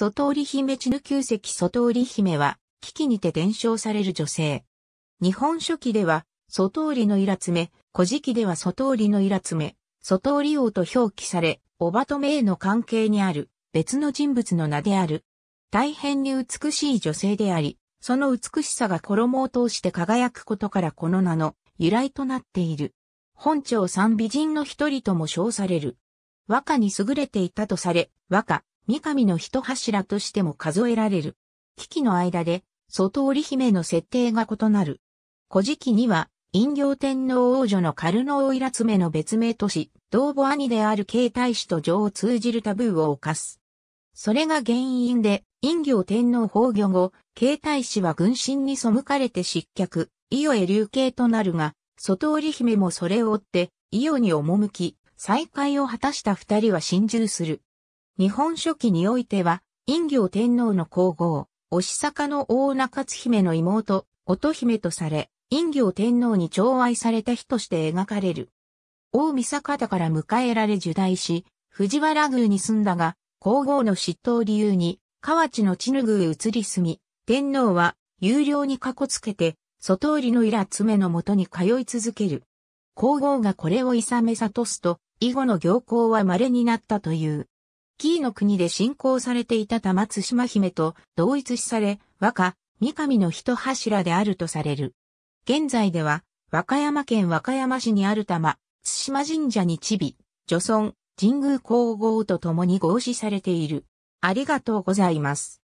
外織姫千ぬ旧石外織姫は、危機にて伝承される女性。日本書紀では、外織のイラツメ、古事記では外織のイラツメ、外織王と表記され、おばとめへの関係にある、別の人物の名である。大変に美しい女性であり、その美しさが衣を通して輝くことからこの名の由来となっている。本朝三美人の一人とも称される。和歌に優れていたとされ、和歌、三上の一柱としても数えられる。危機の間で、外織姫の設定が異なる。古事記には、陰陽天皇王女のカルノオイラツメの別名とし、同母兄である慶太子と女を通じるタブーを犯す。それが原因で、陰陽天皇崩御後、慶太子は軍神に背かれて失脚、伊予へ流刑となるが、外織姫もそれを追って、伊予に赴き、再会を果たした二人は心中する。日本書紀においては、陰行天皇の皇后、押坂の大中津姫の妹、乙姫とされ、陰行天皇に寵愛された日として描かれる。大御坂田から迎えられ受大し、藤原宮に住んだが、皇后の嫉妬を理由に、河内の地ぬ宮へ移り住み、天皇は、有料にかこつけて、外りのいら爪のもとに通い続ける。皇后がこれをいさめ諭すと、以後の行幸は稀になったという。紀伊の国で信仰されていた玉津島姫と同一視され、和歌、三上の一柱であるとされる。現在では、和歌山県和歌山市にある玉、津島神社に地尾、女村、神宮皇后と共に合祀されている。ありがとうございます。